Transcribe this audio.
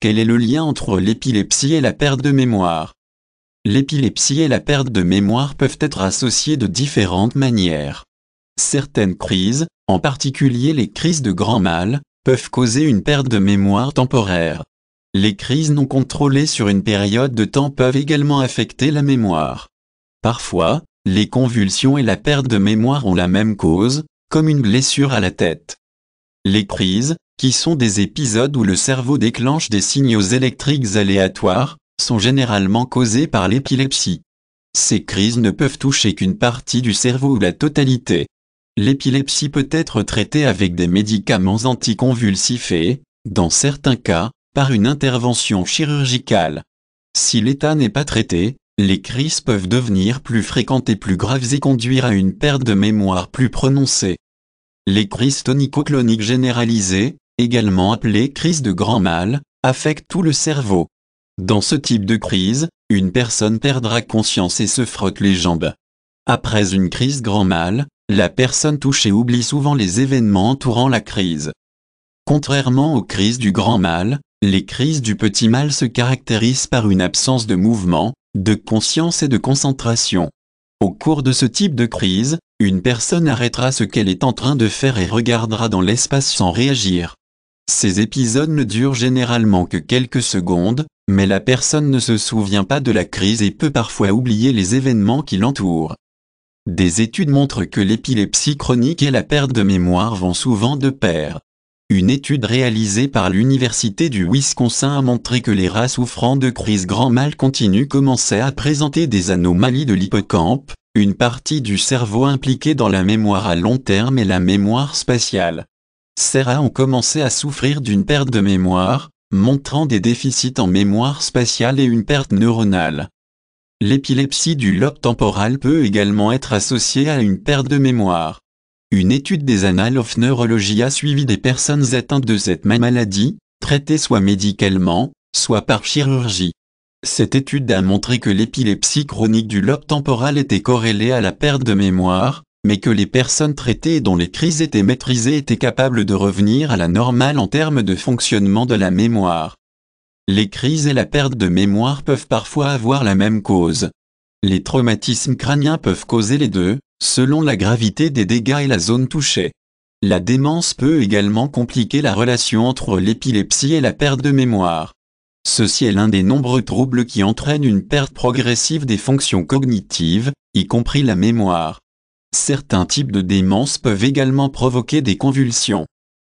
Quel est le lien entre l'épilepsie et la perte de mémoire L'épilepsie et la perte de mémoire peuvent être associées de différentes manières. Certaines crises, en particulier les crises de grand mal, peuvent causer une perte de mémoire temporaire. Les crises non contrôlées sur une période de temps peuvent également affecter la mémoire. Parfois, les convulsions et la perte de mémoire ont la même cause, comme une blessure à la tête. Les crises, qui sont des épisodes où le cerveau déclenche des signaux électriques aléatoires, sont généralement causés par l'épilepsie. Ces crises ne peuvent toucher qu'une partie du cerveau ou la totalité. L'épilepsie peut être traitée avec des médicaments anticonvulsifs et, dans certains cas, par une intervention chirurgicale. Si l'état n'est pas traité, les crises peuvent devenir plus fréquentes et plus graves et conduire à une perte de mémoire plus prononcée. Les crises tonico-cloniques généralisées, également appelée crise de grand mal, affecte tout le cerveau. Dans ce type de crise, une personne perdra conscience et se frotte les jambes. Après une crise grand mal, la personne touchée oublie souvent les événements entourant la crise. Contrairement aux crises du grand mal, les crises du petit mal se caractérisent par une absence de mouvement, de conscience et de concentration. Au cours de ce type de crise, une personne arrêtera ce qu'elle est en train de faire et regardera dans l'espace sans réagir. Ces épisodes ne durent généralement que quelques secondes, mais la personne ne se souvient pas de la crise et peut parfois oublier les événements qui l'entourent. Des études montrent que l'épilepsie chronique et la perte de mémoire vont souvent de pair. Une étude réalisée par l'Université du Wisconsin a montré que les rats souffrant de crise grand mal continue commençaient à présenter des anomalies de l'hippocampe, une partie du cerveau impliquée dans la mémoire à long terme et la mémoire spatiale. Serra ont commencé à souffrir d'une perte de mémoire, montrant des déficits en mémoire spatiale et une perte neuronale. L'épilepsie du lobe temporal peut également être associée à une perte de mémoire. Une étude des Annales of Neurology a suivi des personnes atteintes de cette même maladie, traitées soit médicalement, soit par chirurgie. Cette étude a montré que l'épilepsie chronique du lobe temporal était corrélée à la perte de mémoire, mais que les personnes traitées dont les crises étaient maîtrisées étaient capables de revenir à la normale en termes de fonctionnement de la mémoire. Les crises et la perte de mémoire peuvent parfois avoir la même cause. Les traumatismes crâniens peuvent causer les deux, selon la gravité des dégâts et la zone touchée. La démence peut également compliquer la relation entre l'épilepsie et la perte de mémoire. Ceci est l'un des nombreux troubles qui entraînent une perte progressive des fonctions cognitives, y compris la mémoire. Certains types de démence peuvent également provoquer des convulsions.